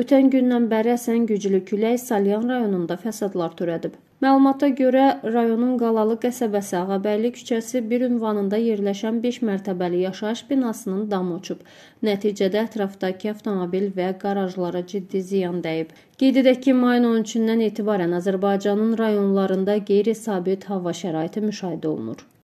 Ötən gündən bəri əsən güclü külək Salyan rayonunda fəsadlar törədib. Məlumata görə rayonun Qalalı qəsəbəsi Ağabəyli küçəsi 1 ünvanında yerləşən 5 mərtəbəli yaşayış binasının damı uçub. Nəticədə ətrafdakı avtomobil və qarajlara ciddi ziyan dəyib. Qeyd edək ki, mayın 13-dən etibarən Azərbaycanın rayonlarında qeyri-sabit hava şəraiti müşahidə olunur.